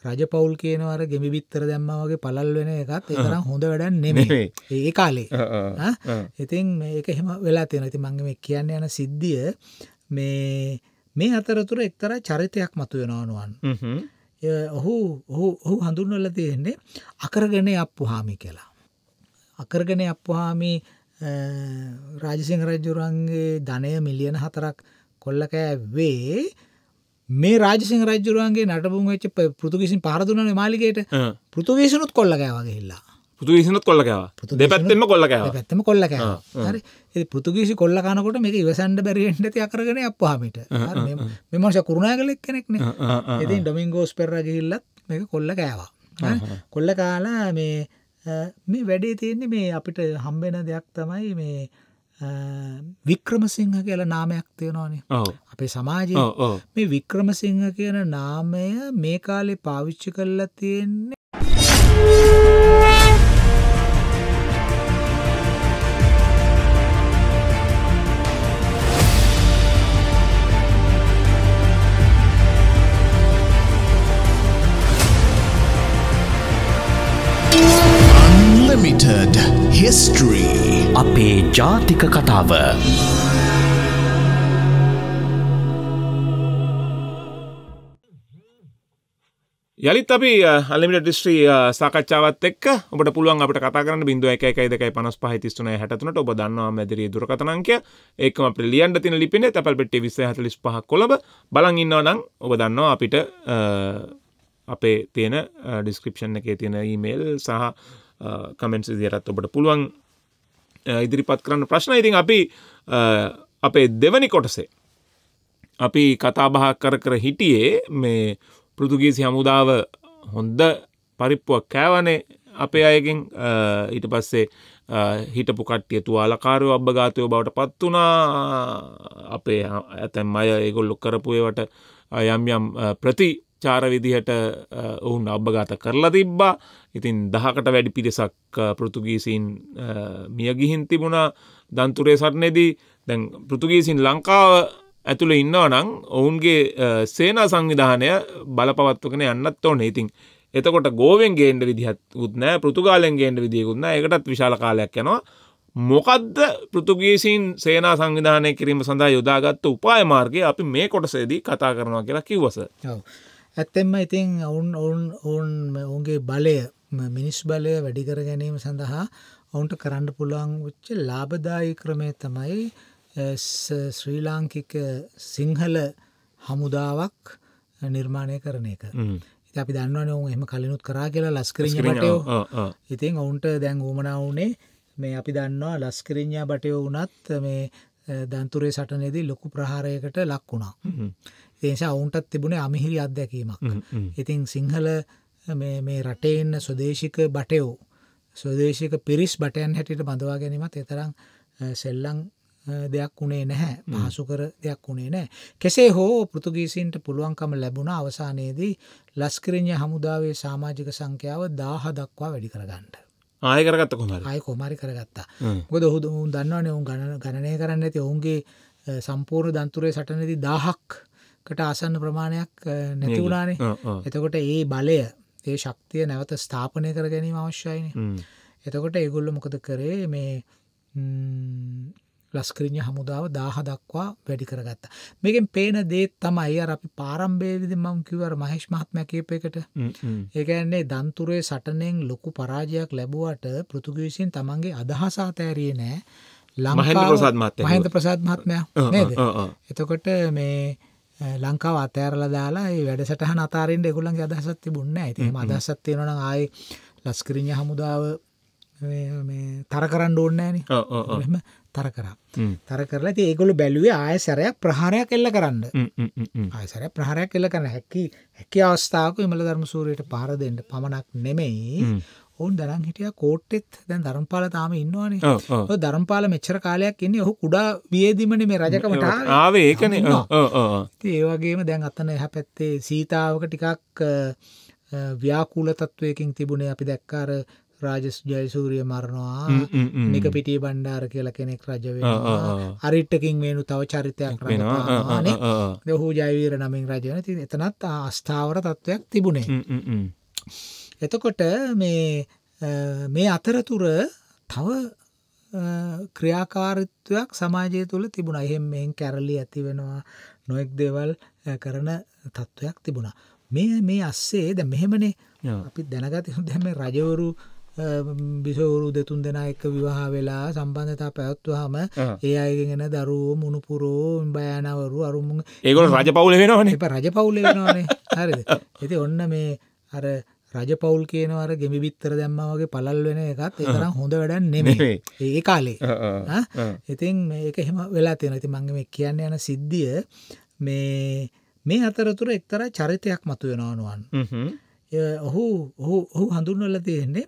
රජපවුල් කියනවර ගෙමි බිත්තර දැම්ම වගේ පලල් වෙන එකත් ඒතරම් හොඳ වැඩන් නෙමේ ඒ කාලේ ඉතින් ඒක එහෙම වෙලා තියෙන ඇති මංගම කියන්න යන සිද්ධිය මේ මේ අතරතුර එක්තර චරිතයක් මතු වෙනවානුවන් ඔහු ඔහු ඔහු හඳුන්වල තියෙන්නේ අකරගෙන අප්පුහාමි කියලා අකරගෙන අප්පුහාමි රාජසිංහ රජුරන්ගේ ධනය මිලියන හතරක් කොල්ලකෑ වේ මේ රාජසිං රජරුවන්ගේ නටපුන් වෙච්ච පෘතුගසින් පහරදුනන මාලිකයට පෘතුගේසිනුත් කොල්ලකෑවගේහිල්ලා පුතුගේසිනත් කොල්ලකෑව දෙපැත්තෙම කොල්ලකෑ පැත්තම කොල්ලක හරි පුතුගේසි කොල්ලකානකොට මේක ඉවසන්ඩ බැරිෙන්ට තියකරගෙන අපහමිට මෙමංස කරුණා කලෙක් කෙනෙක්න ඉතින් ඩොමින්ගෝස් පෙරරජහිල්ලත් මේක කොල්ල කෑවා කොල්ල කාලා මේ මේ වැඩේ තියෙන්නේ මේ අපිට හම්බෙන දෙයක් තමයි මේ වික්‍රමසිංහ කියලා නාමයක් තියෙනවානේ අපේ සමාජයේ මේ වික්‍රමසිංහ කියන නාමය මේ කාලේ පාවිච්චි කරලා තියෙන්නේ Unlimited history අපේ ජාතික කතාව යළිත් අපි අල්ලිමිට ඩිස්ට්‍රී සාකච්ඡාවත් එක් ඔබට පුළුවන් අපට කතාරන්න බින්දුව එක එකයි දෙකයි පනස් පහතිස්තුන හැටතුනට ඔබ දන්නවා මැදිරී දුරකතනංකය ඒකම ප්‍රලියන්ට තින ලිපින තැල් පෙට්ටි විස හතලිස් පහක් කොළඹ බලන් ඉන්නවා නම් ඔබ දන්නවා අපිට අපේ තියෙන ඩිස්ක්‍රපෂන් එකේ තියෙන ඊමේල් සහ කමෙන්ට් සිදිරත් ඔබට පුළුවන් ඉදිරිපත් කරන්න ප්‍රශ්න ඉතින් අපි අපේ දෙවනි කොටසේ. අපි කතාබහ කර කර හිටියේ මේ පෘතුගීසි හමුදාව හොන්ද පරිප්පුවක් කෑවනේ අපේ අයකින් ඊට පස්සේ හිටපු කට්ටිය තුවාලකාරයෝ අබ්භගාතයෝ බවට පත් වනා අපේ ඇතැම් අය ඒගොල්ලො කරපුයවට යම් යම් ප්‍රති චාර විදිහට ඔවුන් අබ්භගත කරලා තිබ්බා ඉතින් දහකට වැඩි පිරිසක් පෘතුගීසින් මියගිහින් තිබුණා දන්තුරේ සරණෙදී දැන් පෘතුගීසින් ලංකාව ඇතුළ ඉන්නව නං ඔවුන්ගේ සේනා සංවිධානය බලපවත්වකන යන්නත් ඕන ඉතින් එතකොට ගෝවෙන් ගේන්ඩ විදිහත් උත්නෑ පෘතුගාලෙන් ගේන්ඩ විදිියකුත්න එකටත් විශාල කාලයක් යනවා මොකදද පෘතුගීසින් සේනා සංවිධානය කිරීම සඳහා යොදාගත්ත උපාය මාර්ගය අපි මේ කොටසේදී කතා කරනවා කියලා කිව්වස. ඇත්තෙන්ම ඉතින් ඔවුන් ඔවුන් ඔවුන් ඔවුන්ගේ බලය මිනිස් බලය වැඩිකර ගැනීම සඳහා ඔවුන්ට කරන්න පුළුවන් උච්ච ලාබදායි ක්‍රමය තමයි ශ්‍රී ලාංකික සිංහල හමුදාවක් නිර්මාණය කරන එක අපි දන්නවන ඔවු එම කලිනුත් කරා කියලා ලස්කරිටයෝ ඉතින් ඔවුන්ට දැන් ූමනාවනේ මේ අපි දන්නවා ලස්කරිං්ඥා බටයෝ වනත් මේ දන්තුරේ සටනේදී ලොකු ප්‍රහාරයකට ලක් වුණා. ඒනිසා ඔවුන්ටත් තිබුණේ අමිහිරි අත්දැකීමක්. ඉතින් සිංහල මේ රටේන්න ස්වදේශික බටයෝ ස්වදේශික පිරිස් බටයන් හැටියට බඳවා ගැනීමත් එතරම් සෙල්ලං දෙයක් වුණේ නැහැ පහසුකර දෙයක් වුණේ නෑ. කෙසේ හෝ පෘතුගීසින්ට පුළුවන්කම ලැබුණ අවසානයේදී ලස්කරින්ය හමුදාවේ සාමාජික සංඛ්‍යාව දාහ දක්වා වැඩි කරගන්නට. ආයකරගත්ත කොමර අය කොමරි කරගත්තා ගොද හුදු උන් දන්නවන උන් ගණනය කරන්න ඇති ඔවුන්ගේ සම්පූර්ණ දන්තුරේ සටනති දාහක් කට ආසන්න ප්‍රමාණයක් නැතිවුණානේ එතකොට ඒ බලය ඒ ශක්තිය නැවත ස්ථාපනය කර ගැනීම අවශ්‍යයින එතකොට ඒගොල්ල මොකද කරේ මේ ලස්කරින්ය හමුදාව දාහ දක්වා වැඩි කරගත්ත මේකෙන් පේන දේත් තමයි අර අපි පාරම්භේවිදි මං කිවර මහේෂ් මහත්ම කේපයකට ඒකන්නේ දන්තුරේ සටනෙන් ලොකු පරාජයක් ලැබුවට පෘතුගවිසින් තමන්ගේ අදහසාතෑරිය නෑ ලමහන්ද ප්‍රසාත් මහත්මය නේද එතකොට මේ ලංකාව අතෑරල දාලා වැඩසටහන අතාරෙන් එකුලන්ගේ අදහසත් තිබුන්න ඇතිම අදහසත් තියෙනන ආයි ලස්කරින්ය හමුදාව තර කරන්න ඕන්නෑන තර කරා තර කරලා ති ඒගොලු බැලුවේ ආය සැරයක් ප්‍රහාරයක් එල්ල කරන්න ආයසර ප්‍රහරයක් එල්ල කරන හැකි හැකි අවස්ථාවක ඉමල ධර්ම සූරයට පාරදෙන්ට පමණක් නෙමෙයි ඔවුන් දරන් හිටිය කෝට්ටෙත් දැන් ධර්මපාල තාම ඉන්නවානේ ඔය ධර්මපාල මෙච්චර කාලයක් ඉන්නේ ඔහු කුඩා වියේදීමනේ මේ රජකමට ආවේ ඒකනේ ඒ වගේම දැන් අතන එහා පැත්තේ සීතාවක ටිකක් ව්‍යාකූල තත්වයකින් තිබුණේ අපි දැක්කාර රාජස් ජයසූරිය මරණවා නික පිටි බණ්ඩාර කියලා කෙනෙක් රජවෙනවා අරිට්ටකින් වෙනු තව චරිතයක් රජපානේ දොහු ජයවීර නමින් රජවන ති එතනත් අස්ථාවර තත්ත්වයක් තිබුණේ එතකොට මේ මේ අතරතුර තව ක්‍රියාකාරිත්වයක් සමාජය තුළ තිබුණ එහෙම මෙන් කැරලි ඇති වෙනවා නොෙක් දේවල් කරන තත්ත්වයක් තිබුණා. මේ මේ අස්සේ ද මෙහෙමනේ අපි දැනගත දැම රජවරු බිසවරු දෙතුන් දෙෙන එක විවාහ වෙලා සම්බන්ධතා පැවත්වහම ඒ අයගෙන දරුවෝ මුණුපුරෝ බෑනවරු අරුමු ඒකො රජ පවුල වෙනවානේ රජ පවුල වෙනවානේ හරි ඇති ඔන්න මේ අර රජපවුල් කියනවර ගෙමි බිත්තර දැම්ම වගේ පලල් වෙන එකත් ඒතරම් හොඳ වැඩන් නෙමේ ඒ කාලේ ඉතින් මේක එහෙම වෙලා තියෙන ඇති මංගම කියන්න යන සිද්ධිය මේ මේ අතරතුර එක්තර චරිතයක් මතු වෙනවානුවන් ඔහු ඔහු හඳුන්වල තියෙන්නේ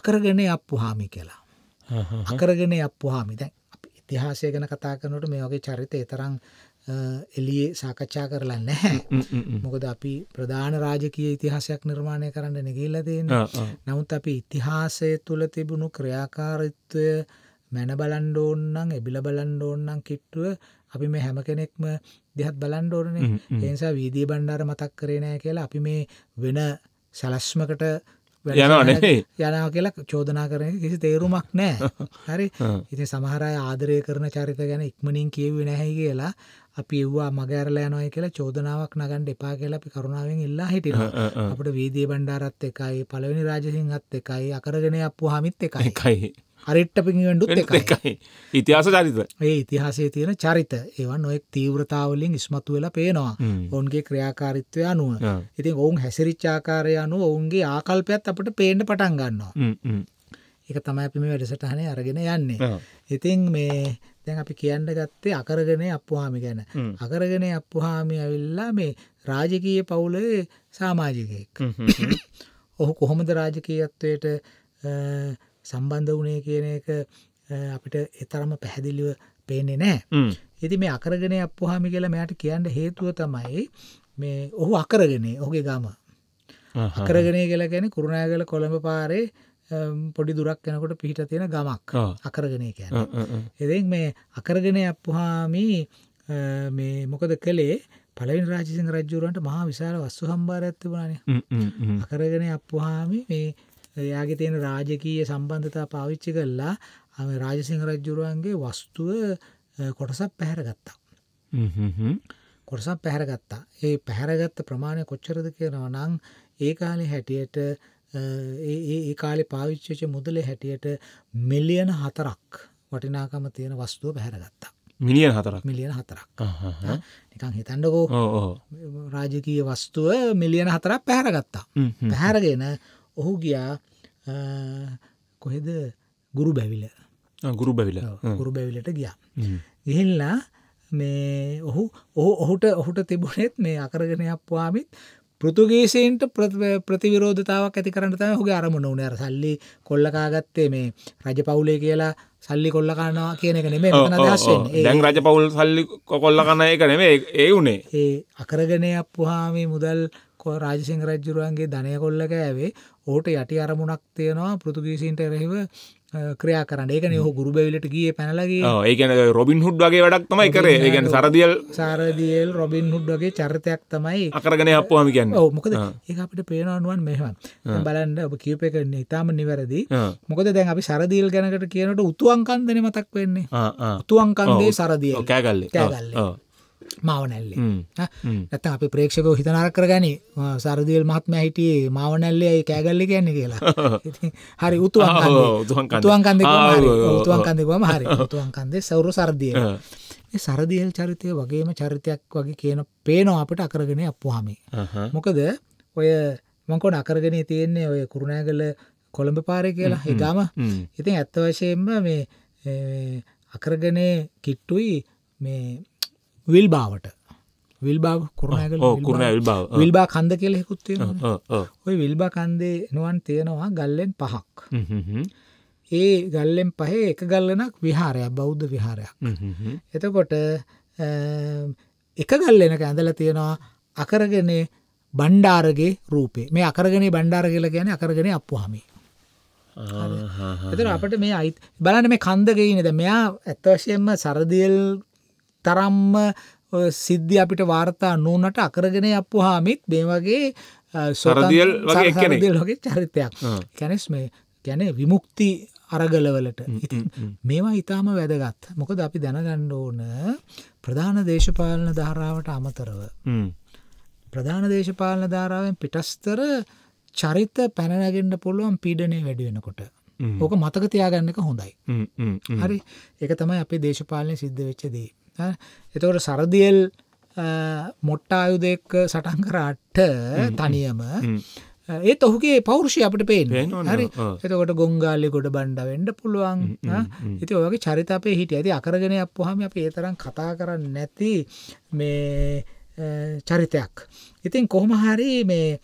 අකරගෙන අප්පු හාමි කියලා අකරගෙන අප්පු හාමි දැන් ඉතිහාසය ගැන කතා කනට මේ වගේ චරිත තරම් එලියේ සාකච්ඡා කරලා නැහැ මොකද අපි ප්‍රධාන රාජකය ඉතිහාසයක් නිර්මාණය කරන්න නැගිල්ල තියෙන නමුත් අපි ඉතිහාසය තුළ තිබුණු ක්‍රියාකාරිත්වය මැන බලන්ඩෝන්නම් එබිල බලන්ඩෝන්නම් කිට්ටුව අපි මේ හැම කෙනෙක්ම දෙහත් බලන්ඩෝරන එනිසා වීදී බණ්ඩාර මතක් කරනෑ කියලා අපි මේ වෙන සැලස්මකට යනවා කියලා චෝදනා කරන කිසි තේරුමක් නෑ හරි ඉති සමහරය ආදරය කරන චරිත ගැන ඉක්මනින් කියව නැහැයි කියලා අපි එව්වා මගෑරලා යනොය කියලා චෝදනාවක් නගන්න එපා කියලා අපි කරුණාවෙන් ඉල්ලා හිටිනවා අපිට වීදී බණ්ඩාරත් එකයි පළවෙනි රාජසිංහත් එකයි අකරගෙන අප්පු හාමිත් එකයි එකයි හරිට්ට පිඟිවැඩුත් එකයි ඉතිහාස චරිත ඒ ඉතිහාසේ තියෙන චරිත ඒවා නොෙක් තීව්‍රතාවලින් ඉස්මතු වෙලා පේනවා ඔවුන්ගේ ක්‍රියාකාරිත්වය අනුව ඉතින් ඔවුන් හැසිරිච්චාකාරය අනුව ඔවුන්ගේ ආකල්පයක්ත් අපට පේන්න පටන් ගන්නවා එක තමයි අපි මේ වැඩසටහනේ අරගෙන යන්නේ ඉතින් මේ දැන් අපි කියන්න ගත්තේ අකරගනේ අප්පුහාමි ගැන අකරගනේ අප්පුහාමි ඇවිල්ලා මේ රාජකීය පවුලේ සාමාජිකයෙක් ඔහු කොහොමද රාජකීයත්වයට සම්බන්ධ වනේ කියන එක අපිට එතරම පැහැදිලිව පේන්නේ නෑ ඉති මේ අකරගෙන අපපුහාමි කියලා මෙයට කියන්න හේතුව තමයි මේ ඔහු අකරගෙනේ ඔහුගේ ගම අකරගෙන කියලා ගැන කුරුණෑගල කොළඹ පාරේ පොඩි දුරක් යනකොට පිහිට තියෙන ගමක් අකරගෙනය කෑන. එදෙන් මේ අකරගෙන අපපුහාමී මේ මොකද කළේ පලවින් රාජසිං රජ්ජුරන්ට මහා විශාල වස්සු හම්බාර ඇතිබුණන අකරගෙන අපපුහාමි මේ එයාගේ තියෙන රාජකීය සම්බන්ධතා පාවිච්චි කල්ලා අම රාජසිංහ රජ්ජුරුවන්ගේ වස්තුව කොටසක් පැහැර ගත්තා. කොටසක් පැහැරගත්තා ඒ පැහැරගත්ත ප්‍රමාණය කොච්චරද කියනවා නං ඒ කාලේ හැටියට ඒ කාලෙ පාවිච්චච මුදල හැටියට මිලියන හතරක් වටිනාකම තියෙන වස්තුව පැහැරගත්තා. මිලියන හතරක් මිලියන හතරක් නිකං හිතන්ඩකෝ රාජකීය වස්තුව මිලියන හතරක් පැහැරගත්තා. පැහැරගෙන ඔහු ගියා කොහෙද ගුරු බැවිල ගුරු බැවිල ගුරු බැවිලට ගියා. ගිහිල්ලා මේ ඔහු ඔහු ඔහුට ඔහුට තිබුණෙත් මේ අකරගෙන අප්වාමිත් පෘතුගීසින්ට ප්‍රතිවිරෝධතාවක් ඇති කරන්නත හගේ අරමුණ උනෑර සල්ලි කොල්ලකාගත්තේ මේ රජ පවුලේ කියලා සල්ලි කොල්ලකානවා කියන එක නෙමේ දැන් රජ පවුල් සල්ලි කොල්ලකන්න එක නෙමේ ඒ වුණේ ඒ අකරගනය අපපුහාමේ මුදල් රාජසිං රජ්ජුරුවන්ගේ ධනය කොල්ලක ඇවේ ඕට යටි අරමුණක් තියෙනවා පෘතුගීසින්ට එරෙහිව ක්‍රියා කරන්න ඒක නයහ ගුරු බැවිලට ගිය පැනලගේ ඒකන රොබින් හුඩ් වගේ වැඩක් තමයි කරේ ඒගන සරදියල් සාරදියල් රොබින් හුඩ් වගේ චරිතයක් තමයි අකරගෙන අපවාම කියන්න මොකද ඒ අපට පේනවනුවන් මෙහවන් බලන්න ඔබ කියප එක ඉතාම නිවැරදි මොකද දැන් අපි සරදියල් ගැනකට කියනට උතුවන්කන්දන මතක් වෙන්නේ උතුවන්කන්දේ සරදිය කෑගල්ල කෑගල්ල මාවනැල්ලේ නැතන් අපි ප්‍රේක්ෂක හිතනාර කරගනි සරදිල් මහත්ම හිටියේ මාවනැල්ලේ කෑගල්ලි කියන්නේ කියලා හරි උතුවන්කන්ද උතුවන්කන්දකම හරි උතුවන්කන්දේ සවරු සරදිය සරදියල් චරිතය වගේම චරිතයක් වගේ කියන පේනෝ අපට අකරගෙන අපපුහමේ මොකද ඔය මංකොට අකරගෙන තියෙන්නේ ඔය කුරුණෑගල කොළඹ පාරය කියලා හිගාම ඉතින් ඇත්ත වශයෙන්ම මේ අකරගනේ කිට්ටුයි මේ විල්බාවට විල්බා කුරුණෑගල විල්බා කන්ද කියල හෙකුත් ඔය විල්බා කන්දේ නුවන් තියෙනවා ගල්ලෙන් පහක් ඒ ගල්ලෙන් පහේ එක ගල්ලනක් විහාරයක් බෞද්ධ විහාරයක් එතකොට එක ගල්ලෙනක ඇඳල තියෙනවා අකරගෙන බණ්ඩාරගේ රූපේ මේ අකරගෙන බණ්ඩාර කියල ගැන අකරගෙන අපපුහමේ එතර අපට මේ අයිත් බලන මේ කන්දගයිනද මෙයා ඇත්වශයෙන්ම සරදියල් තරම්ම සිද්ධි අපිට වාර්තා නූනට අකරගෙන අපපු හාමිත් මේ වගේ සොරදියල් වගේ චරිතයක් කැනෙස් මේ ගැන විමුක්ති අරගලවලට මේවා ඉතාම වැදගත් මොකද අපි දැනගණ්ඩ ඕන ප්‍රධාන දේශපාලන ධාරාවට අමතරව ප්‍රධාන දේශපාලන ධාරාවෙන් පිටස්තර චරිත පැනනගෙන්ට පුළුවන් පීඩනය වැඩුවෙනකොට ඕක මතක තියාගන්නක හොඳයි හරි එක තමයි අපේ දේශපාලනය සිද්ධ වෙච්චදී එතවට සරදියල් මොට්ට ආයුදෙක් සටන් කරාට්ට තනියම ඒත් ඔහුගේ පෞරුෂය අපට පේෙන් හරි එතකොට ගොංගාල්ලි ගොඩ බණ්ඩවෙන්ඩ පුළුවන් ඉති ඔගේ චරිත අපේ හිට ඇති අකරගෙනයක් පොහම අප ඒතරම් කතා කරන්න නැති මේ චරිතයක් ඉතින් කොහොම හරි මේ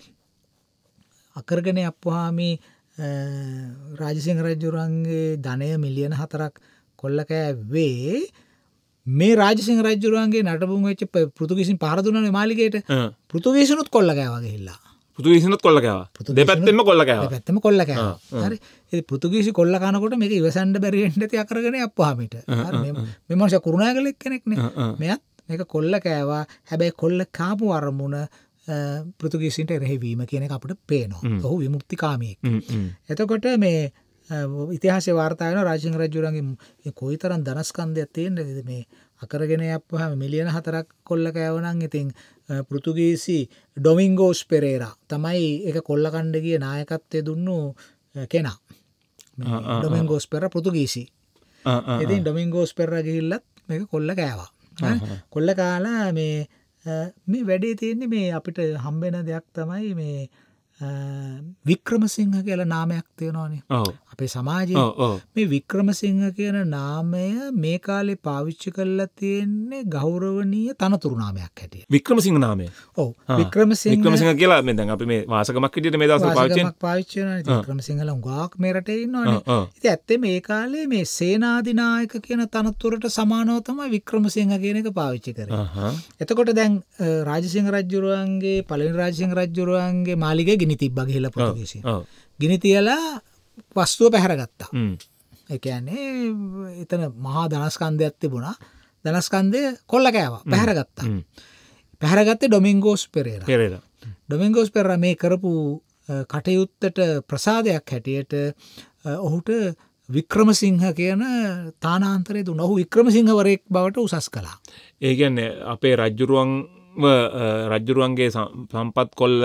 අකරගෙන අප්පුහාමි රාජසිං රජුරන්ගේ ධනය මිලියන හතරක් කොල්ලකෑ වේ මේ රාජසිං රජරුවන්ගේ නටපුන් වෙච්ච පෘතුගසින් පහරදුන මාලිකයට පෘතුගේසිනුත් කොල්ලකෑවගේ හිල්ලා පුතුගේසිනුත් කොල්ලකෑව දෙපැත්තෙම කොල්ලකෑ පැත්තම කොල්ලක හරි පෘතුගේසි කොල්ලකානකොට මේක ඉවසන්ඩ බැරිෙන්ට තියකරගෙන අපහමිට මෙමස කරුණා කලෙක් කෙනෙක්න මෙයත් මේක කොල්ල කෑවා හැබැයි කොල්ල කාපු අරමුණ පෘතුගේසින්ට එරෙහිවීම කියන අපට පේනවා ඔහු විමුක්තිකාමයෙක් එතකොට මේ ඉතිහාසේ වාර්තා වෙනවා රාජසිංහ රජුරන්ගේ මේ කොයිතරම් ධනස්කන්ධයක් තියෙනද මේ අකරගෙන යප්පහම මිලියන 4ක් කොල්ල කෑව නම් ඉතින් පෘතුගීසි ඩොමින්ගෝස් පෙරේරා තමයි ඒක කොල්ල කණ්ඩ ගිය නායකත්වය දුන්නු කෙනා ඩොමින්ගෝස් පෙර පෘතුගීසි ඉතින් ඩොමින්ගෝස් පෙර ගිහිල්ලත් මේක කොල්ල කෑවා කොල්ල කාලා මේ මේ වැඩේ තියෙන්නේ මේ අපිට හම්බෙන දෙයක් තමයි මේ වික්‍රමසිංහ කියල නාමයක් තියෙනවානේ අපේ සමාජය මේ වික්‍රමසිංහ කියන නාමය මේ කාලේ පාවිච්චි කරලා තියෙන්නේ ගෞරවනීය තනතුරු නාමයක් හැටිය වික්‍රමසිංහ නාමය ඕ වික්‍රමසිංහ කියලා මෙ දැන් අපි මේ වාසකමක් හිටියට මේ දවස් පාවිච්චි පාවිච්චි වික්‍රමසිංහල ගාක් මේ රටේ ඉන්නවනේ ඉතින් ඇත්තේ මේ කාලේ මේ සේනාධිනායක කියන තනතුරට සමානව තමයි වික්‍රමසිංහ කියන එක පාවිච්චි කරේ එතකොට දැන් රාජසිංහ රජුරුවන්ගේ පළවෙනි රාජසිංහ රජුරුවන්ගේ මාලිගය ගිනි තිබ්බ ගිහිල්ලා පොතුගේසි ගිනි තියලා වස්තුව පැහැරගත්තා එකන්නේ එතන මහා ධනස්කන්දයක් තිබුණා ධනස්කන්දය කොල්ල කෑවා පැහැරගත්තා පැහරගත්තේ ඩොමිංගෝස් පෙරේර පෙරේර ඩොමිංගෝස් පෙර මේ කරපු කටයුත්තට ප්‍රසාදයක් හැටියට ඔහුට වික්‍රමසිංහ කියන තානාන්තරය දු නොහු වික්‍රමසිංහවරයෙක් බවට උසස් කලා. ඒගැන්න අපේ රජ්ජුරුවන් රජ්ජුරුවන්ගේ සම්පත් කොල්ල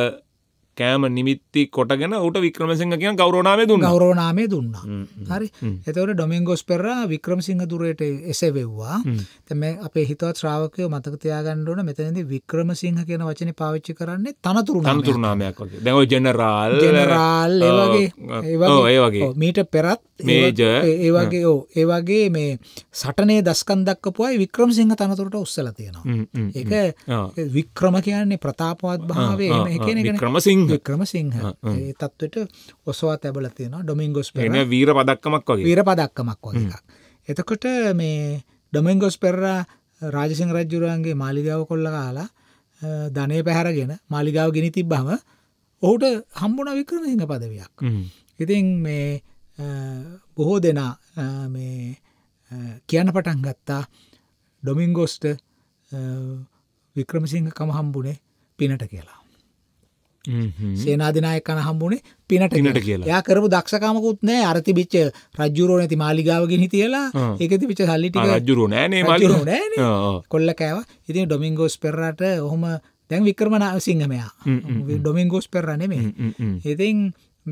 කෑම නිමිත්ති කොටගෙන ට වික්‍රමසිංහ කිය ගෞරනාමේ දුන්න ගෞරනාමේ දුන්න හරි එතවට ඩොමින්ගෝස් පෙර වික්‍රමසිංහ දුරයට එසවෙව්වා තැම අපේ හිතවත් ශ්‍රාවකය මතකතියාගන්නඩන මෙතැද වික්‍රමසිංහ කියන වචන පාවිච්චි කරන්නේ තනතුරු තනතුරුනාමයක් දැව ජනරාල් ජනරාල් ඒවගේ ඒවගේ මීට පෙරත් මේජ ඒවගේ ඕ ඒවගේ මේ සටනේ දස්කන් දක්කපුයි වික්‍රම සිංහ තනතුරට උත්සල තියෙනවා ඒක වික්‍රම කියන්නේ ප්‍රතාපවත් භාවේ ක්‍රමසිංහ වික්‍රම සිංහ ඒ තත්වට ඔසවා තැබල තියෙනවා ඩොමිංගොස් පෙන වීර පදක්කමක් වගේ වීර පදක්කමක් වගේ එතකොට මේ ඩොමිංගොස් පෙරරා රාජසිං රජ්ජුරුවන්ගේ මාලිගාව කොල්ල කාලා ධනය පැහැරගෙන මාලිගාව ගෙන තිබ්බම ඔහුට හම්බුණ වික්‍රම සිංහ පදවයක් ඉතින් මේ බොහෝ දෙනා කියන පටන් ගත්තා ඩොමිංගෝස්ට වික්‍රමසිංහ කම හම්බුනේ පිනට කියලා සේනාධනායකන හම්බුණේ පිනට පිනට කියලා යා කරපු දක්ෂකාමකුත් නෑ අරති බිච්ච රජ්ජුරෝ නැති මාලිගාවගෙන හිටියලා ඒකති පිච්ච සල්ලිටික රජ්ජුරෝ නෑනේ මාලිගාව නෑනේ කොල්ල කෑවා ඉතින් ඩොමින්ගෝස් පෙරරට ඔහොම දැන් වික්‍රමණ සිංහමයා ඩොමින්ගෝස් පෙරරනේ මේ ඉතින්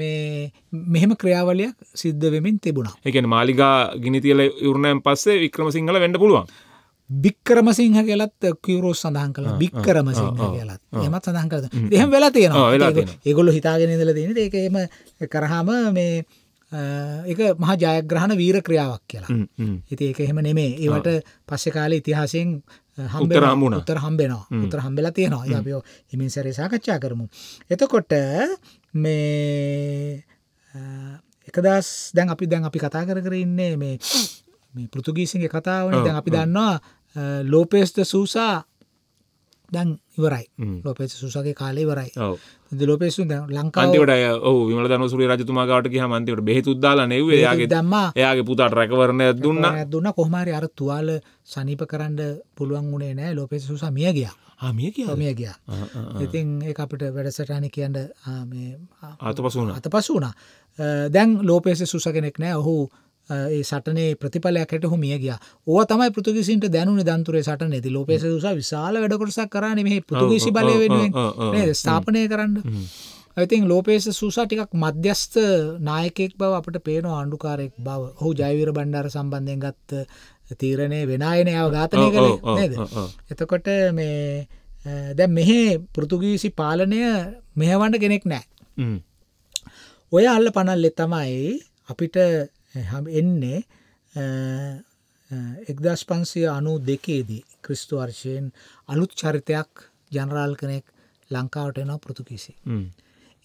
මේ මෙහෙම ක්‍රියාවලයක් සිද්ධ වෙමින් තිබුණා. ඒ කියන්නේ මාලිගා ගිනි තියලා ඉවරනයන් පස්සේ වික්‍රමසිංහල වෙන්න පුළුවන්. බික්කරමසිංහ කියලත් කිවරෝ සඳහන් කළ බික්කරමසිංහ කියලත් එමත් සඳහන් කර එහම වෙලා තියෙනවා ඒගොල්ලු හිතාගෙන ඉදල තියෙන ඒකම කරහාම මේ එක මහා ජයග්‍රහණ වීර ක්‍රියාවක් කියලා හිති ඒක එහෙම නෙමේ ඒවට පස්සෙ කාලේ ඉතිහාසයෙන් හම්බරාමුණ උතර හම්බෙනවා උතර හම්බෙලා තියෙනවා යබෝ හිමින් සැරේ සාකච්ඡා කරමු එතකොට මේ එකදස් දැන් අපි දැන් අපි කතා කර කර ඉන්නේ මේ මේ පෘතුගීසිගේ කතාවන දැන් අපි දන්නවා ලෝපේස්ද සූසා දැන් ඉවරයි ලෝපේස් සුසගේ කාලේ වරයි ලෝපේසු ලංකාවට විම දනසුර රජතුමාගට කිය මන්තවට බෙහිතුද්දාල නෙවේ යාගේ දම්ම එයාගේ පුතාට රැකවරණය දුන්න දුන්න කොහමරි අර තුවාල සනීප කරන්න පුළුවන් වුණේ නෑ ලෝපේස සුසා මිය ගියා ආමිය කිය මිය ගියා ඉතින් ඒ අපිට වැඩසටාන කියන්න අත පසුන අත පසුන දැන් ලෝපේස සුසගෙනෙක් නෑ ඔහු ඒ සටනේ ප්‍රතිඵලයක්කට හොමිය ගිය ඕ තමයි පෘතුගසින්ට දැනුන දන්තුරේ සට නති ලෝපේස දුස විශාල වැඩකොටසක් කරන මේ පෘතුගසි බලය වෙනුවෙන් ස්ථාපනය කරන්න ඇතින් ලෝපේස සූසා ටිකක් මධ්‍යස්ථ නායකෙක් බව අපට පේන ආණ්ඩුකාරෙක් බව හු ජයවිර බණ්ඩාර සම්බන්ධයෙන් ගත්ත තීරණය වෙනයනයාව ඝාතනය කළේ නේද එතකොට මේ දැ මෙහේ පෘතුගීසි පාලනය මෙහවන්ට කෙනෙක් නෑ ඔය අල්ල පනල්ලෙ තමයි අපිට හම eh, එන්නේ eh, eh, එක්දස් පන්සිය අනු දෙකේදී ක්‍රිස්තු වර්ශයෙන් අලුත් චරිතයක් ජනරාල් කනෙක් ලංකාවට එනවා පෘතුකිසි.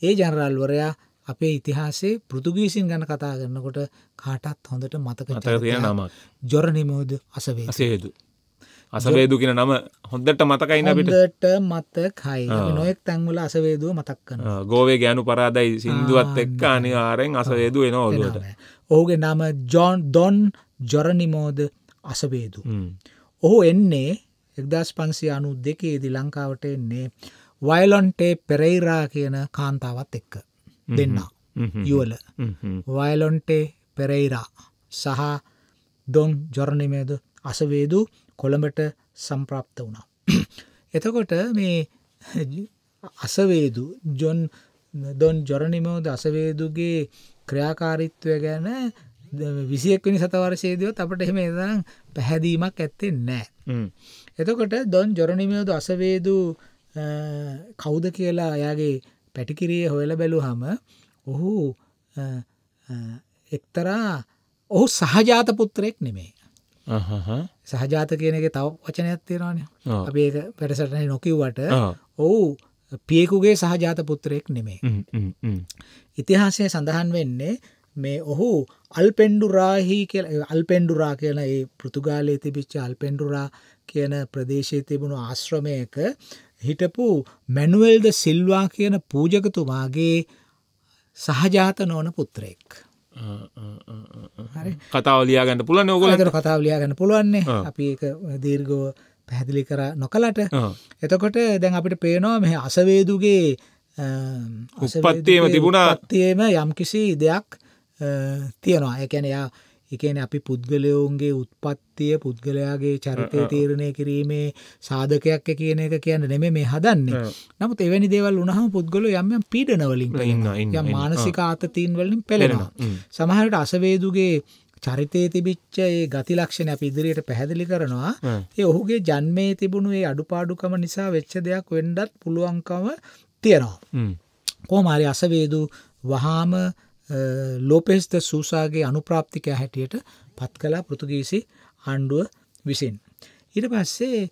ඒ ජනරාල්වරයා අපේ ඉතිහාසේ පෘතුගීසින් ගැන කතා කරන්නකොට කාටත් හොඳට මතක නම ජොරනිමෝද අසවේ සේදු. අසවේදු කියෙන නම හොඳට මතකයින පිටට මතකයි නොෙක් තැන්වල අසවේදුව මතක්කන ගෝවේ ගෑනු පරාදයි සිින්දුවත් එක්ක අනිවාරෙන් අසවේදු එන ඔලුවට ඔහුගේ නම ජොන් දොන් ජොරනිමෝද අසවේදු ඔහු එන්නේ එක්දස් පන්සි අනු දෙකේදී ලංකාවට එන්නේ වයිලොන්ටේ පෙරෙයිරා කියන කාන්තාවත් එක්ක දෙන්නා යුවල වයිලොන්ටේ පෙරෙයිරා සහ දොන් ජොරනිමේද අසවේදු කොළඹට සම්ප්‍රාප්ත වුණා. එතකොට මේ අසවේදු ජොන් දොන් ජොරනිමෝ දසවේදුගේ ක්‍රියාකාරිත්වය ගැන විසියෙක්වනි සතවර්ශයේදවත් අපට එහෙම එදනම් පැහැදීමක් ඇත්තේ නෑ. එතකොට දොන් ජොරනිමියෝද අසවේදු කෞුද කියලා අයාගේ පැටිකිරිය හොයල බැලු හම ඔහු එක්තරා ඔහු සහජාත පුත්‍රයෙක් නෙමේ සහජාත කියනගේ තව වචනයක් තියෙනවානේ අප ඒක පැටසටන නොකිව්වට ඔවු පියෙකුගේ සහජාත පුත්‍රයෙක් නෙමේ ඉතිහාසය සඳහන් වෙන්නේ මේ ඔහු අල්පෙන්ඩුරාහි කියල අල්පෙන්ඩුරා කියන ඒ පෘතුගාලයේ තිබිච්ච අල්පෙන්ඩුරා කියන ප්‍රදේශය තිබුණු ආශ්‍රමයක හිටපු මැනුවල්ද සිල්වා කියන පූජකතුමාගේ සහජාත නොවන පුත්‍රයෙක් කතාව ලියගන්න පුල නෝගලට කතාව ලියගන්න පුළුවන්නේ අපි දීර්ගෝ පැහැදිලි කර නොකලට එතකොට දැන් අපිට පේනවා මෙ අසවේදුගේ උපත්තේම තිබුණා අත්තියම යම්කිසි දෙයක් තියෙනවා එකැන යා එකන අපි පුද්ගලයෝන්ගේ උත්පත්තිය පුද්ගලයාගේ චරිතය තීරණය කිරීමේ සාධකයක් කියන එක කියන්න නෙමේ මේ හදන්නේ නමුත් එවැනි දේවල් උනහම පුද්ගලෝ යම් පීඩනවලින් පෙන්න යම් මානසික ආතතීන් වලින් පෙළෙනවා සමහරට අසවේදුගේ චරිතයේ තිබිච්ච ඒ ගති ලක්ෂණ අපි ඉදිරියට පැහැදිලි කරනවා ඒ ඔහුගේ ජන්මේ තිබුණු ඒ අඩුපාඩුකම නිසා වෙච්ච දෙයක් වෙන්නත් පුළුවන්කම තියෙනවා. කොහොම හරි අසවේදු වහාම ලෝපෙස්ද සූසාගේ අනුප්‍රාප්තිකය හැටියට පත් කලා පෘතුගීසි ආණ්ඩුව විසින්. ඉට පස්සේ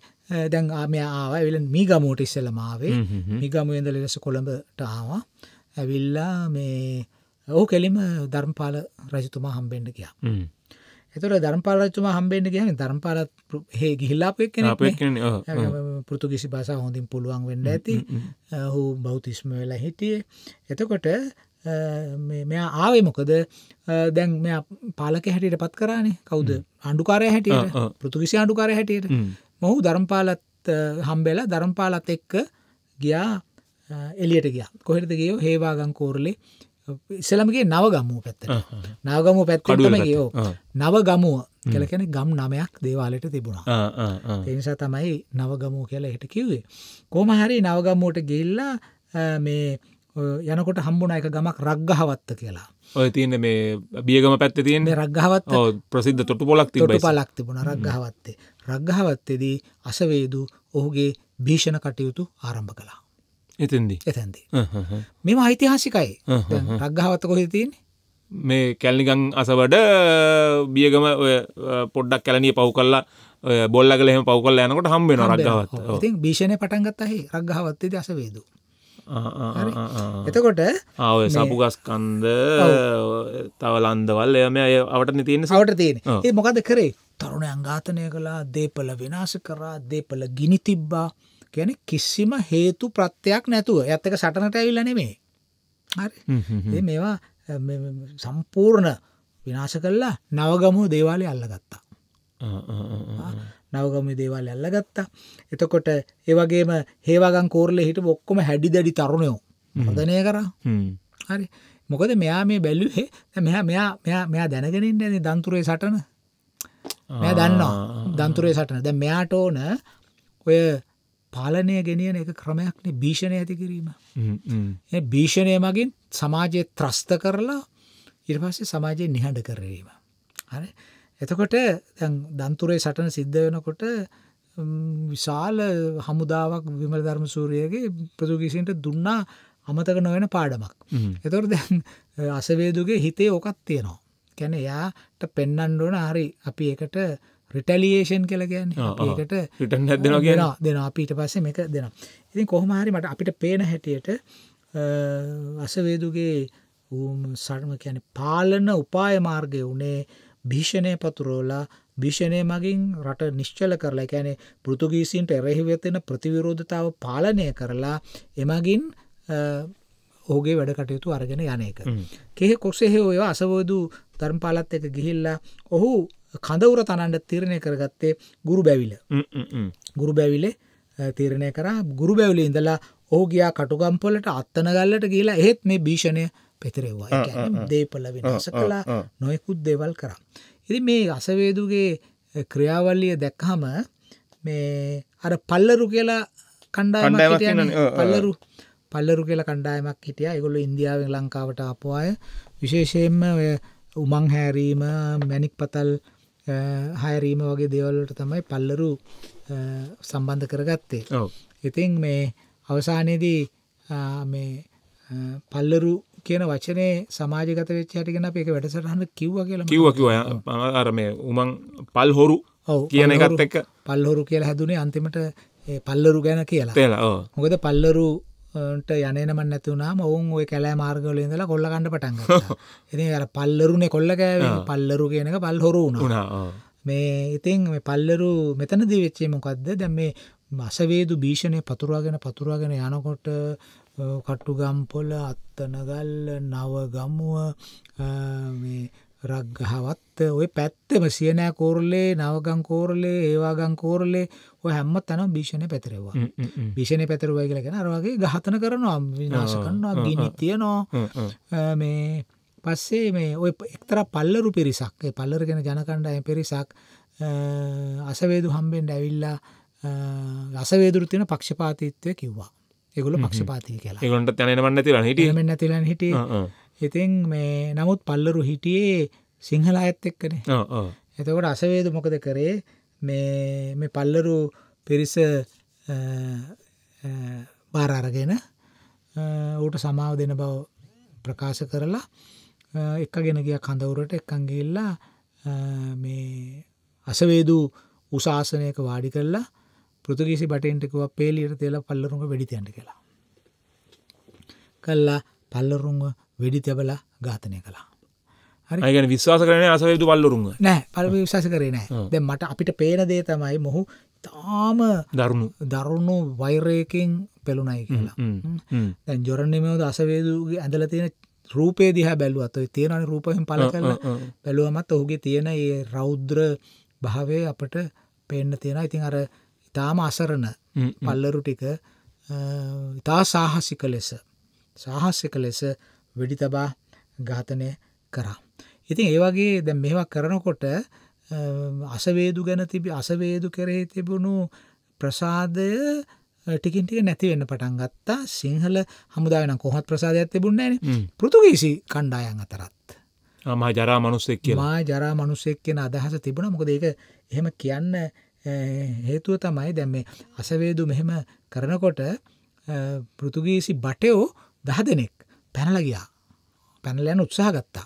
දැන් ආමය ආව වෙල මිගමෝට ඉස්සල මාවේ මිගමුවෙන්ද ලෙස කොළඹට ආවා ඇවිල්ලා මේ ඕ කෙලිම ධර්මපාල රජතුමා හම්බෙන්ඩ කියා. එතුට ධර්මපාල රජතුමා හම්බෙන්ඩ කියන ධර්මපාල හේ ගිහිල්ලාපක් කෙන පෘතුගිසි බාසා හොඳින් පුළුවන් වෙන්න ඇති හු බෞතිස්ම වෙලා හිටියේ එතකොට මෙයා ආවේ මොකද දැන් මෙ පාලක හැටියට පත් කරන්නේ කවුද අණ්ඩුකාරය හැටියට පෘතුකිසි අණ්ඩුකාරය හැටියට මොහු ධරම්පාලත් හම්බෙල ධරම්පාලත් එක්ක ගියා එලියට ගිය කොහෙරද ගියෝ හේවාගං කෝරලේ ඉසලමගේ නව ගමුව පැත්ත නවගම පැත්කටම ගියෝ නව ගමුව කලකැන ගම් නමයක් දේවාලට තිබුණා එනිසා තමයි නවගමූ කියලා හිට කිව්වේ කෝම හරි නවගමෝට ගෙල්ලා මේ යනකොට හම්බුණ එක ගමක් රක්ගහවත්ත කියලා ඔය තියන මේ බියගම පැත්ත තියෙන රක්ගහවත් ප්‍රසිද්ධ තොටු පොලක් ට පලක් තිබුණ රක්ගහවත්තේ රක්ගහවත්තේදී අසවේදු ඔහුගේ භීෂණ කටයුතු ආරම්භ කලා එතන්දී එතැන්දී මෙම ඓතිහාසිකයි රක්ගහවත්ත කොහෙ තියන්නේ මේ කැල්ලිගං අසවඩ බියගම පොඩ්ඩක් කැලනිය පව් කල්ලා බොල්ලගලෙම පව් කල්ල යනකට හම්බෙන රක්ගවත් ති භීෂණය පටන්ගත්තහහි රක්ගහවත්තේ දසවේදූ එතකොට සපුගස්කන්ද තවලන්දවල් එම අවට තියෙන සවට තියෙන ඒ මොකද කරේ තරුණ අංඝාතනය කලා දේපල විනාශ කරා දේපල ගිනි තිබ්බා ගැන කිසිම හේතු ප්‍රත්්‍යයක් නැතුව ඇත්තක සටනට ඇවිල්ල නෙමේ මේවා සම්පූර්ණ විනාශ කරලා නවගමු දේවාලය අල්ලගත්තා නවගම දේවල් ඇල්ලගත්තා එතකොට ඒවගේම හේවාගන් කෝරල හිට ඔක්කොම හැඩි දැඩි තරුණයෝ මදනය කරා හරි මොකද මෙයා මේ බැල්ලුහේ මෙ මෙයා දැනගෙනින් ඇ දන්තුරේ සටන මෙ දන්නවා දන්තුරේ සටන ද මෙයාට ඕන ඔය පාලනය ගෙනියන එක ක්‍රමයක්න භීෂණය ඇති කිරීම භීෂණය මගින් සමාජය ත්‍රස්ත කරලා ඉර්වාසය සමාජය නිහඬ කරරීම හරි එතකොට දන්තුරේ සටන සිද්ධ වෙනකොට විශාල හමුදාවක් විමල ධර්ම සූරයගේ ප්‍රතුගීසින්ට දුන්නා අමතක නොවෙන පාඩමක්. එතොට දැන් අසවේදුගේ හිතේ ඕකත් තියෙනවා. කැන එයාට පෙන්නන්ඩෝන හරි අපි එකට රිටලියේෂන් කලගන්න ඒකට ටන් දෙෙන කියෙන දෙෙන අපිට පස්සේ මේක දෙෙන. ඉතින් කොහමහරි මට අපිට පේන හැටියට අසවේදුගේ සටම කියන පාලන උපාය මාර්ගය වනේ භීෂණය පතුරෝලා භීෂණය මගින් රට නිශ්චල කරලා එකැනේ පෘතුගීසින්ට එරෙහිවෙතෙන ප්‍රතිවිරෝධතාව පාලනය කරලා එමගින් ඕගේ වැඩ කටයුතු අරගෙන යන එක. කෙහෙ කොස්සේ හෙෝ ඒවා අසවෝදූ ධර්මපාලත් එක ගිහිල්ලා ඔහු කඳවුර තනන්ට තීරණය කරගත්තේ ගුරු බැවිල ගුරු බැවිලේ තීරණය කර ගුරු බැවිල ඉඳලා ඕගයා කටුගම්පොලට අත්තනගල්ලට කියලා එහෙත් මේ භීෂණය පෙතරෙව්වා ගැන දේපල වෙනස කලා නොයකුත් දෙවල් කරා. ඉති මේ අසවේදුගේ ක්‍රියාවල්ලිය දැක්හම මේ අර පල්ලරු කියලා කණ්ඩායමක් පල්ලරු පල්ලරු කියලා කණ්ඩායමක් හිටිය එකගොල ඉන්දියාවෙන් ලංකාවට අපෝ අය විශේෂයෙන්ම උමං හැරීම මැනික් පතල් හයරීම වගේ දේවල්ලට තමයි පල්ලරු සම්බන්ධ කරගත්තේ ඉතින් මේ අවසානයේදී මේ පල්ලරු කියන වචනේ සමාජගත වෙච්ච හැටි ගැන අපි ඒක වැඩසටහන කිව්වා කියලා කිව්වා කිව්වා අර මේ උමං පල්හොරු කියන එකත් එක්ක පල්හොරු කියලා හැදුනේ අන්තිමට පල්ලරු ගැන කියලා තේලා ඔව් මොකද පල්ලරු ට යනන නැතිවුණම ඔවුන් ඔය කැෑ මාර්ගල ඉඳල කොල්ලගන්න පටන් එති අර පල්ලරුණේ කොල්ලකෑ පල්ලරු කියනක පල් හොරුුණ මේ ඉතින් පල්ලරු මෙතන දිවෙච්චේ මොකක්ද දැම් මේ මසවේදු භීෂණය පතුරාගෙන පතුරාගෙන යනකොට කටුගම්පොල අත්තනගල් නවගමුව රක්ගහවත් ඔය පැත්තම සියනෑ කෝරලේ නවගං කෝරලේ ඒවාගං කෝරලේ ඔය හැම්ම තනම් භීෂණය පැතරවා භිෂණ පැතරවයි කියලගෙන අරවාගේ ගහතන කරනවා විනාශ කරනවා ගිනි තියනවා මේ පස්සේ මේ ඔය එක්තර පල්ලරු පිරිසක් පල්ලර ගෙන ජනකණ්ඩ පිරිසක් අසවේදු හම්බෙන්ට ඇවිල්ලා අසවේදුරු තියෙන පක්ෂපාතිත්වය කිව්වා එගුල පක්ෂපාති කියලා ඒගොට යනමන්න තිල හිට මෙන්න තිලන් හිටිය ඉතින් මේ නමුත් පල්ලරු හිටියේ සිංහල අඇත් එක්කනේ එතකොට අසවේද මොකද කරේ මේ මේ පල්ලරු පිරිස බාරාරගෙන ඌට සමාව දෙන බව ප්‍රකාශ කරලා එක ගෙන ගිය කඳවුරට එකංගිල්ලා මේ අසවේදූ උසාසනයක වාඩි කරලා පෘතුගීසි බටෙන්ටකුව පේලියට තේලා පල්ලරුඟ වෙඩි තැන්ට කියලා. කල්ලා පල්ලරුංග වෙඩි තැබලා ඝාතනය කලා. හරිගෙන විශ්වාස කරන අසයුතු පල්ලරුංග නෑ පල විශවාස කරේ නෑ දැ මට අපිට පේන දේ තමයි මොහු තාම දරුණු දරුණු වෛරයකෙන් පෙළුණයි කියලා දැන් ජොරණමෝ දසවේදූගේ ඇඳල තියෙන රූපේ දිහා බැලුවත් ඔයි තියෙනන රූපයෙන් පල කරන බැලුවමත් ඔහුගේ තියෙන ඒ රෞද්‍ර භාවය අපට පෙන්න්න තියෙන ඉතින් අර ඉතාම අසරණ පල්ලරු ටික ඉතා සාහසික ලෙස සාහස්‍යක ලෙස වෙඩි තබා ඝාතනය කරා. ඉතින් ඒවගේ දැ මෙවා කරනකොට අසවේදු ගැන තිබි අසවේදු කරේ තිබුණු ප්‍රසාදය ටිකින්ටික නැතිවෙන්න පටන් ගත්තා සිංහල හමුදාවන කොහත් ප්‍රසාධයක් තිබුණන්නේ පෘතුගීසි කණ්ඩායන් අතරත් මා ජරා මනුස්සෙක් මා ජරා මනුස්සෙක් කියෙන අදහස තිබුණ මොකද ඒක එහෙම කියන්න හේතුව තමයි දැම් මේ අසවේදු මෙහෙම කරනකොට පෘතුගීසි බටයෝ දහ දෙනෙක් පැනලගියා පැනලයන් උත්සාහ ගත්තා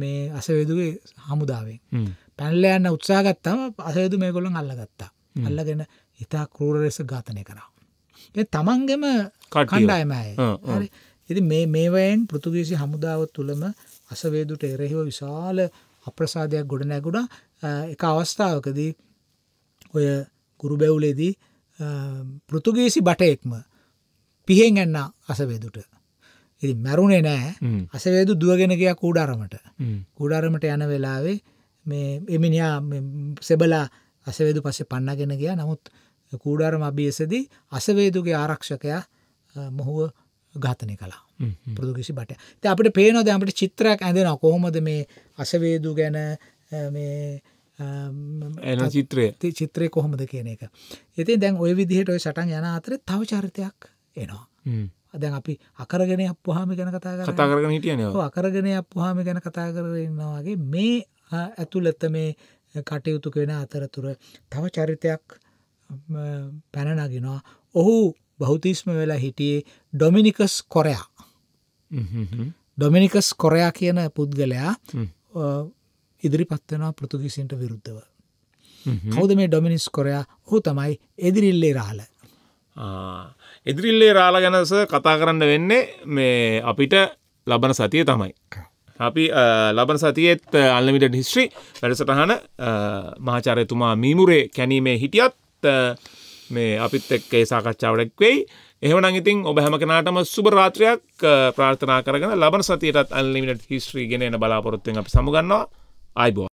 මේ අසවේදුවේ හමුදාවෙන් පැනලයන්න උත්සා ගත්තම අසේදු මේ ගොලන් අල්ලගත්තා අල්ලගෙන ඉතා කරූර ලෙස ඝාතනය කරා ඒ තමන්ගෙම කණ්ඩායමයි ඉති මේ මේවයෙන් පෘතුගීසි හමුදාව තුළම අසවේදුට එරෙහිව විශාල අප්‍රසාධයක් ගොඩනැගුඩා එක අවස්ථාවකදී ඔය කුරුබැවුලේදී පෘතුගේසි බටයෙක්ම පිහෙන් එන්න අසවේදුට. ඉති මැරුණේ නෑ අසවේදු දුවගෙනගයක් කූඩාරමට කුඩාරමට යන වෙලාවේ මේ එමිනියා සෙබලා අසවේදු පස්සේ පන්නගෙන ගිය නමුත් කූඩාරම අභියසදී අසවේදුගේ ආරක්ෂකයා මොහුව ඝාතනය කලා පෘදුකිසි බට ත අපට පේනොද අපට චිත්‍රයක් ඇඳෙන කොහොමද මේ අසවේදු ගැන එන චිත්‍රය චිත්‍රය කොහොමද කියන එක. ඇති දැන් ඔය විදිහට ඔය සටන් යන අතර තව චරිතයක් එනවා. දැන් අපි අකරගෙන අපහාම ගැන කතා කතාරගෙන හිටියන අකරගෙන අපහාම ගැන කතා කරන්නවාගේ මේ ඇතුළත මේ කටයුතු කෙන අතරතුර තව චරිතයක් පැනනගෙනවා ඔහු බෞතිස්ම වෙලා හිටියේ ඩොමිනිකස් කොරයා ඩොමිනිකස් කොරයා කියන පුද්ගලයා ඉදිරිපත් වෙනවා පෘතුගීසින්ට විරුද්ධව. කවුද මේ ඩොමිනිස් කොරයා හෝ තමයි එදිරිල්ලේ රාල. එදිරිල්ලේ රාල ගැනස කතා කරන්න වෙන්නේ මේ අපිට ලබන සතිය තමයි. අපි ලබන සතියත් අල්ලමිට හිස්ත්‍රී වැඩසටහන මහාචාරයතුමා මීමුරේ කැනීමේ හිටියත් මේ අපිත් එක් ඒ සාකච්ඡාවටක් වෙයි. එහවන ඉතින් ඔබ හැම කෙනාටම සුබ රාත්‍රයක් ප්‍රාර්ථනා කරගෙන ලබන සතියටත් අල්ලිමිට හිස්ත්‍රී ගෙනන බලාපොරොත්තුවෙන් අපි සමුගන්නවා I bought.